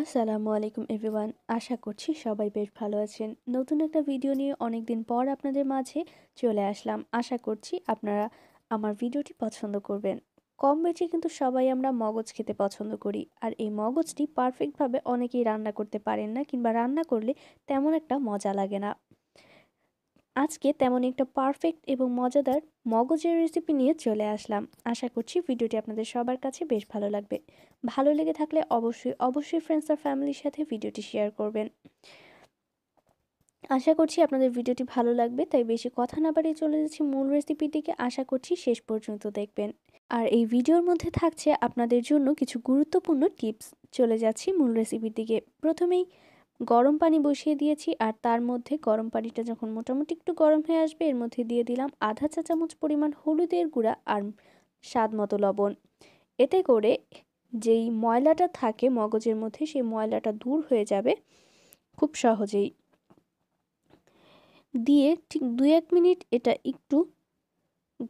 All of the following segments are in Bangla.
আসসালামু আলাইকুম এভরিওয়ান আশা করছি সবাই বেশ ভালো আছেন নতুন একটা ভিডিও নিয়ে অনেক দিন পর আপনাদের মাঝে চলে আসলাম আশা করছি আপনারা আমার ভিডিওটি পছন্দ করবেন কম বেশি কিন্তু সবাই আমরা মগজ খেতে পছন্দ করি আর এই মগজটি পারফেক্টভাবে অনেকেই রান্না করতে পারেন না কিংবা রান্না করলে তেমন একটা মজা লাগে না আজকে তেমন একটা পারফেক্ট এবং মজাদার মগজের রেসিপি নিয়ে চলে আসলাম আশা করছি ভিডিওটি আপনাদের সবার কাছে বেশ ভালো লাগবে ভালো লেগে থাকলে অবশ্যই অবশ্যই ফ্রেন্ডস আর ফ্যামিলির সাথে ভিডিওটি শেয়ার করবেন আশা করছি আপনাদের ভিডিওটি ভালো লাগবে তাই বেশি কথা না বাড়িয়ে চলে যাচ্ছি মূল রেসিপিটিকে আশা করছি শেষ পর্যন্ত দেখবেন আর এই ভিডিওর মধ্যে থাকছে আপনাদের জন্য কিছু গুরুত্বপূর্ণ টিপস চলে যাচ্ছি মূল রেসিপির দিকে প্রথমেই গরম পানি বসিয়ে দিয়েছি আর তার মধ্যে গরম পানিটা যখন মোটামুটি একটু গরম হয়ে আসবে এর মধ্যে দিয়ে দিলাম আধা চা চামচ পরিমাণ হলুদের গুঁড়া আর স্বাদ মতো লবণ এতে করে যেই ময়লাটা থাকে মগজের মধ্যে সেই ময়লাটা দূর হয়ে যাবে খুব সহজেই দিয়ে ঠিক দু এক মিনিট এটা একটু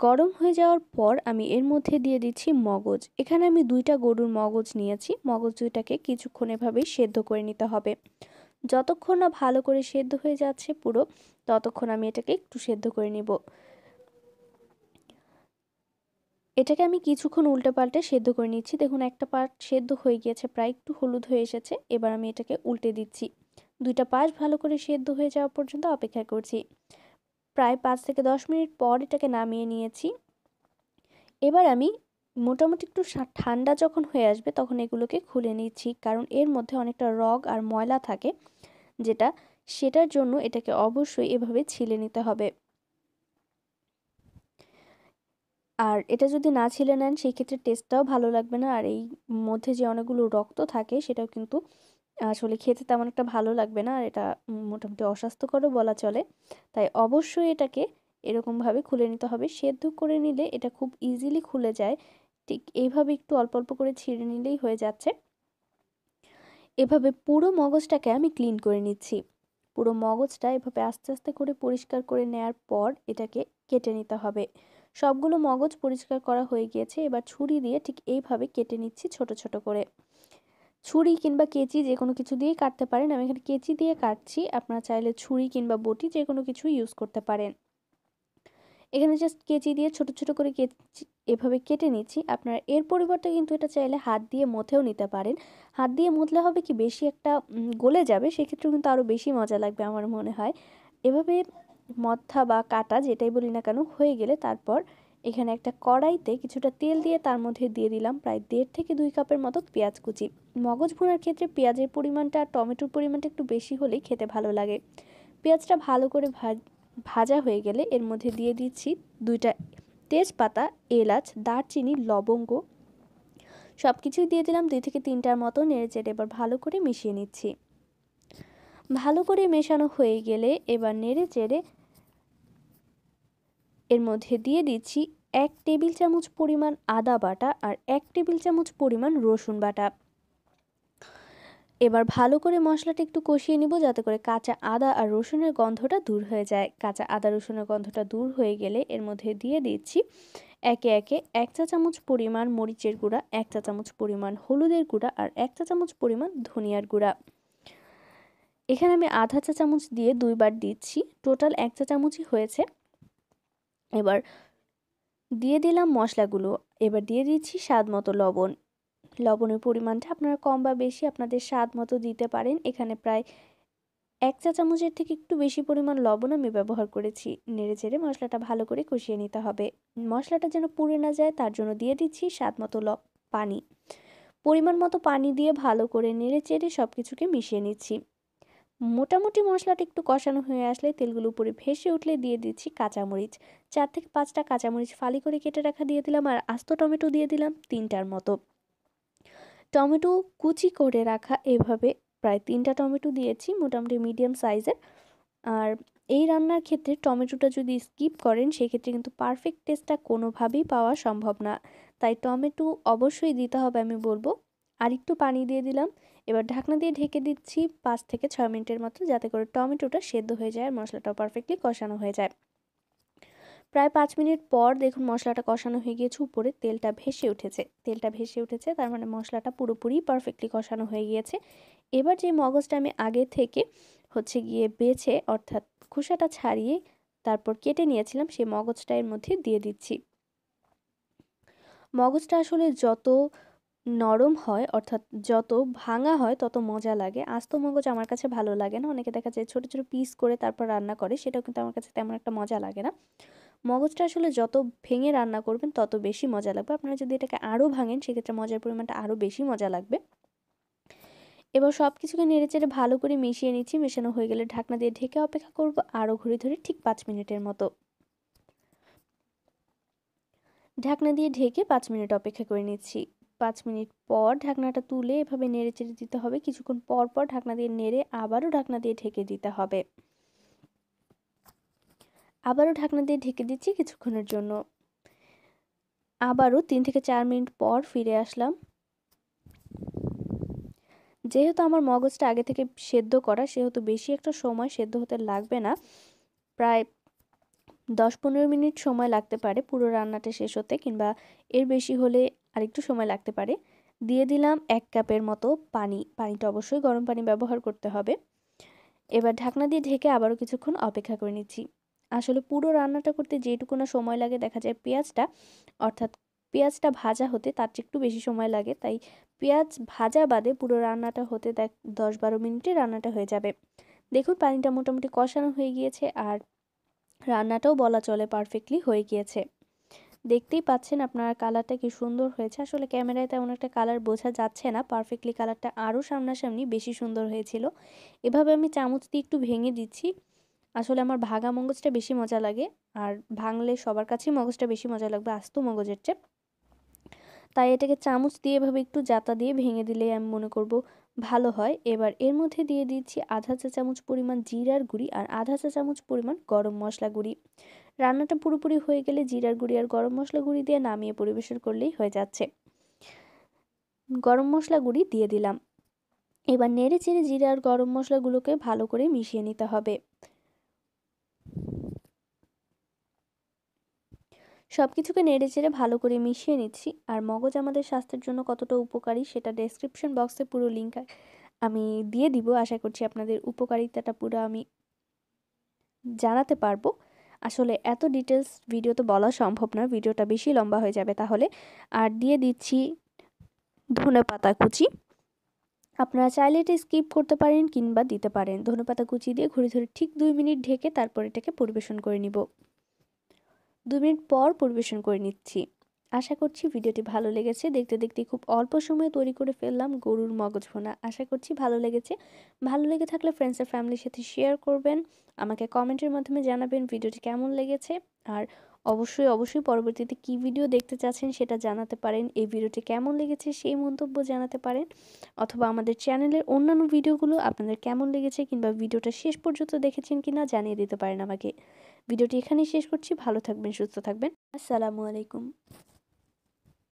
গরম হয়ে যাওয়ার পর আমি এর মধ্যে দিয়ে দিচ্ছি মগজ এখানে আমি দুইটা গরুর মগজ নিয়েছি মগজ দুইটাকে কিছুক্ষণ এভাবেই সেদ্ধ করে নিতে হবে যতক্ষণ না ভালো করে সেদ্ধ হয়ে যাচ্ছে পুরো ততক্ষণ আমি এটাকে একটু সেদ্ধ করে নিব এটাকে আমি কিছুক্ষণ উল্টে পাল্টে সেদ্ধ করে নিচ্ছি দেখুন একটা পার্ট সেদ্ধ হয়ে গিয়েছে প্রায় একটু হলুদ হয়ে এসেছে এবার আমি এটাকে উল্টে দিচ্ছি দুইটা পাশ ভালো করে সেদ্ধ হয়ে যাওয়া পর্যন্ত অপেক্ষা করছি প্রায় পাঁচ থেকে দশ মিনিট পর এটাকে নামিয়ে নিয়েছি এবার আমি মোটামুটি একটু ঠান্ডা যখন হয়ে আসবে তখন এগুলোকে খুলে নিচ্ছি কারণ এর মধ্যে অনেকটা রগ আর ময়লা থাকে যেটা সেটার জন্য এটাকে অবশ্যই এভাবে ছিলে নিতে হবে আর এটা যদি না ছিলে নেন সেই ক্ষেত্রে টেস্টটাও ভালো লাগবে না আর এই মধ্যে যে অনেকগুলো রক্ত থাকে সেটাও কিন্তু আসলে খেতে তেমন একটা ভালো লাগবে না আর এটা মোটামুটি অস্বাস্থ্যকরও বলা চলে তাই অবশ্যই এটাকে এরকমভাবে খুলে নিতে হবে সেদ্ধ করে নিলে এটা খুব ইজিলি খুলে যায় ঠিক এইভাবে একটু অল্প অল্প করে ছিঁড়ে নিলেই হয়ে যাচ্ছে এভাবে পুরো মগজটাকে আমি ক্লিন করে নিচ্ছি পুরো মগজটা এভাবে আস্তে আস্তে করে পরিষ্কার করে নেয়ার পর এটাকে কেটে নিতে হবে সবগুলো মগজ পরিষ্কার করা হয়ে গিয়েছে এবার ছুরি দিয়ে ঠিক এইভাবে কেটে নিচ্ছি ছোট ছোট করে ছুরি কিংবা কেচি যে কোনো কিছু দিয়ে কাটতে পারেন আমি এখানে কেচি দিয়ে কাটছি আপনারা চাইলে ছুরি কিংবা বটি যে কোনো কিছু ইউজ করতে পারেন এখানে জাস্ট কেচি দিয়ে ছোট ছোট করে কেচি এভাবে কেটে নিচ্ছি আপনারা এর পরিবর্তে কিন্তু এটা চাইলে হাত দিয়ে মথেও নিতে পারেন হাত দিয়ে মথলে হবে কি বেশি একটা গলে যাবে সেক্ষেত্রেও কিন্তু আরও বেশি মজা লাগবে আমার মনে হয় এভাবে মথা বা কাটা যেটাই বলি না কেন হয়ে গেলে তারপর এখানে একটা কড়াইতে কিছুটা তেল দিয়ে তার মধ্যে দিয়ে দিলাম প্রায় দেড় থেকে দুই কাপের মতো পেঁয়াজ কুচি মগজ ভুনার ক্ষেত্রে পেঁয়াজের পরিমাণটা টমেটোর পরিমাণটা একটু বেশি হলেই খেতে ভালো লাগে পেঁয়াজটা ভালো করে ভাজ ভাজা হয়ে গেলে এর মধ্যে দিয়ে দিচ্ছি দুইটা তেজপাতা এলাচ দারচিনি লবঙ্গ সব কিছুই দিয়ে দিলাম দুই থেকে তিনটার মতো নেড়ে চেড়ে এবার ভালো করে মিশিয়ে নিচ্ছি ভালো করে মেশানো হয়ে গেলে এবার নেড়ে চেড়ে এর মধ্যে দিয়ে দিচ্ছি এক টেবিল চামচ পরিমাণ আদা বাটা আর এক টেবিল চামচ পরিমাণ রসুন বাটা এবার ভালো করে মশলাটা একটু কষিয়ে নিব যাতে করে কাঁচা আদা আর রসুনের গন্ধটা দূর হয়ে যায় কাঁচা আদা রসুনের গন্ধটা দূর হয়ে গেলে এর মধ্যে দিয়ে দিচ্ছি একে একে এক চা চামচ পরিমাণ মরিচের গুঁড়া এক চা চামচ পরিমাণ হলুদের গুঁড়া আর এক চা চামচ পরিমাণ ধনিয়ার গুঁড়া এখানে আমি আধা চা চামচ দিয়ে দুইবার দিচ্ছি টোটাল এক চা চামচই হয়েছে এবার দিয়ে দিলাম মশলাগুলো এবার দিয়ে দিচ্ছি স্বাদ মতো লবণ লবণের পরিমাণটা আপনারা কম বা বেশি আপনাদের স্বাদ মতো দিতে পারেন এখানে প্রায় এক চা চামচের থেকে একটু বেশি পরিমাণ লবণ আমি ব্যবহার করেছি নেড়ে চেড়ে মশলাটা ভালো করে কষিয়ে নিতে হবে মশলাটা যেন পুড়ে না যায় তার জন্য দিয়ে দিচ্ছি স্বাদ মতো ল পানি পরিমাণ মতো পানি দিয়ে ভালো করে নেড়ে চেড়ে সব কিছুকে মিশিয়ে নিচ্ছি মোটামুটি মশলাটা একটু কষানো হয়ে আসলে তেলগুলো উপরে ভেসে উঠলে দিয়ে দিচ্ছি কাঁচামরিচ চার থেকে পাঁচটা কাঁচামরিচ ফালি করে কেটে রাখা দিয়ে দিলাম আর আস্ত টমেটো দিয়ে দিলাম তিনটার মতো টমেটো কুচি করে রাখা এভাবে প্রায় তিনটা টমেটো দিয়েছি মোটামুটি মিডিয়াম সাইজের আর এই রান্নার ক্ষেত্রে টমেটোটা যদি স্কিপ করেন সেক্ষেত্রে কিন্তু পারফেক্ট টেস্টটা কোনোভাবেই পাওয়া সম্ভব না তাই টমেটো অবশ্যই দিতে হবে আমি বলবো আর একটু পানি দিয়ে দিলাম এবার ঢাকনা দিয়ে ঢেকে দিচ্ছি পাঁচ থেকে ছয় মিনিটের মতো যাতে করে টমেটোটা সেদ্ধ হয়ে যায় আর মশলাটাও পারফেক্টলি কষানো হয়ে যায় প্রায় পাঁচ মিনিট পর দেখুন মশলাটা কষানো হয়ে গিয়েছে উপরে তেলটা ভেসে উঠেছে তেলটা ভেসে উঠেছে তার মানে মশলাটা পুরোপুরি পারফেক্টলি কষানো হয়ে গিয়েছে এবার যে মগজটা আমি আগে থেকে হচ্ছে গিয়ে বেছে অর্থাৎ খোসাটা ছাড়িয়ে তারপর কেটে নিয়েছিলাম সেই মগজটা এর মধ্যে দিয়ে দিচ্ছি মগজটা আসলে যত নরম হয় অর্থাৎ যত ভাঙা হয় তত মজা লাগে আস্ত মগজ আমার কাছে ভালো লাগে না অনেকে দেখা যায় ছোটো ছোটো পিস করে তারপর রান্না করে সেটাও কিন্তু আমার কাছে তেমন একটা মজা লাগে না মগজটা আসলে যত ভেঙে রান্না করবেন তত বেশি মজা লাগবে আপনারা যদি এটাকে আরও ভাঙেন সেক্ষেত্রে মজার পরিমাণটা আরও বেশি মজা লাগবে এবার সব কিছুকে নেড়েচেড়ে ভালো করে মিশিয়ে নিচ্ছি মেশানো হয়ে গেলে ঢাকনা দিয়ে ঢেকে অপেক্ষা করব আরও ঘুরে ধরে ঠিক পাঁচ মিনিটের মতো ঢাকনা দিয়ে ঢেকে পাঁচ মিনিট অপেক্ষা করে নিচ্ছি পাঁচ মিনিট পর ঢাকনাটা তুলে এভাবে নেড়ে চেড়ে দিতে হবে কিছুক্ষণ পর পর ঢাকনা দিয়ে নেড়ে আবারও ঢাকনা দিয়ে ঢেকে দিতে হবে আবারও ঢাকনা দিয়ে ঢেকে দিচ্ছি কিছুক্ষণের জন্য আবারও তিন থেকে চার মিনিট পর ফিরে আসলাম যেহেতু আমার মগজটা আগে থেকে সেদ্ধ করা সেহেতু বেশি একটা সময় সেদ্ধ হতে লাগবে না প্রায় দশ পনেরো মিনিট সময় লাগতে পারে পুরো রান্নাটা শেষ হতে কিংবা এর বেশি হলে আরেকটু সময় লাগতে পারে দিয়ে দিলাম এক কাপের মতো পানি পানিটা অবশ্যই গরম পানি ব্যবহার করতে হবে এবার ঢাকনা দিয়ে ঢেকে আবারও কিছুক্ষণ অপেক্ষা করে নিচ্ছি আসলে পুরো রান্নাটা করতে যেটুকু না সময় লাগে দেখা যায় পেঁয়াজটা অর্থাৎ পেঁয়াজটা ভাজা হতে তার চেয়ে একটু বেশি সময় লাগে তাই পেঁয়াজ ভাজা বাদে পুরো রান্নাটা হতে দেখ দশ বারো মিনিটে রান্নাটা হয়ে যাবে দেখুন পানিটা মোটামুটি কষানো হয়ে গিয়েছে আর রান্নাটাও বলা চলে পারফেক্টলি হয়ে গিয়েছে দেখতেই পাচ্ছেন আপনার কালারটা কি সুন্দর হয়েছে আসলে ক্যামেরায় তেমন একটা কালার বোঝা যাচ্ছে না পারফেক্টলি কালারটা আরও সামনাসামনি বেশি সুন্দর হয়েছিল এভাবে আমি চামচ দিয়ে একটু ভেঙে দিচ্ছি আসলে আমার ভাগা মগজটা বেশি মজা লাগে আর ভাঙলে সবার কাছেই মগজটা বেশি মজা লাগবে আস্ত মগজের চেয়ে তাই এটাকে চামচ দিয়ে এভাবে একটু জাতা দিয়ে ভেঙে দিলে আমি মনে করব ভালো হয় এবার এর মধ্যে দিয়ে দিচ্ছি আধা চা চামচ পরিমাণ জিরার গুঁড়ি আর আধা চা চামচ পরিমাণ গরম মশলা গুঁড়ি রান্নাটা পুরোপুরি হয়ে গেলে জিরার গুঁড়ি আর গরম মশলা গুঁড়ি দিয়ে নামিয়ে পরিবেশন করলেই হয়ে যাচ্ছে গরম মশলা গুঁড়ি দিয়ে দিলাম এবার নেড়ে চেড়ে জিরা আর গরম মশলাগুলোকে ভালো করে মিশিয়ে নিতে হবে সব কিছুকে নেড়ে চেড়ে ভালো করে মিশিয়ে নিচ্ছি আর মগজ আমাদের স্বাস্থ্যের জন্য কতটা উপকারী সেটা ডেসক্রিপশন বক্সে পুরো লিঙ্ক আমি দিয়ে দিব আশা করছি আপনাদের উপকারিতাটা পুরো আমি জানাতে পারবো আসলে এত ডিটেলস ভিডিও তো বলা সম্ভব না ভিডিওটা বেশি লম্বা হয়ে যাবে তাহলে আর দিয়ে দিচ্ছি ধনে পাতা কুচি আপনারা চাইলে এটা স্কিপ করতে পারেন কিংবা দিতে পারেন ধনেপাতা কুচি দিয়ে ঘুরে ধরে ঠিক দুই মিনিট ঢেকে তারপর এটাকে পরিবেশন করে নিব দু মিনিট পর পরিবেশন করে নিচ্ছি আশা করছি ভিডিওটি ভালো লেগেছে দেখতে দেখতে খুব অল্প সময়ে তৈরি করে ফেললাম গরুর মগজ ভোনা আশা করছি ভালো লেগেছে ভালো লেগে থাকলে ফ্রেন্ডস আর ফ্যামিলির সাথে শেয়ার করবেন আমাকে কমেন্টের মাধ্যমে জানাবেন ভিডিওটি কেমন লেগেছে আর অবশ্যই অবশ্যই পরবর্তীতে কি ভিডিও দেখতে চাচ্ছেন সেটা জানাতে পারেন এই ভিডিওটি কেমন লেগেছে সেই মন্তব্য জানাতে পারেন অথবা আমাদের চ্যানেলের অন্যান্য ভিডিওগুলো আপনাদের কেমন লেগেছে কিংবা ভিডিওটা শেষ পর্যন্ত দেখেছেন কিনা জানিয়ে দিতে পারেন আমাকে ভিডিওটি এখানেই শেষ করছি ভালো থাকবেন সুস্থ থাকবেন আসসালামু আলাইকুম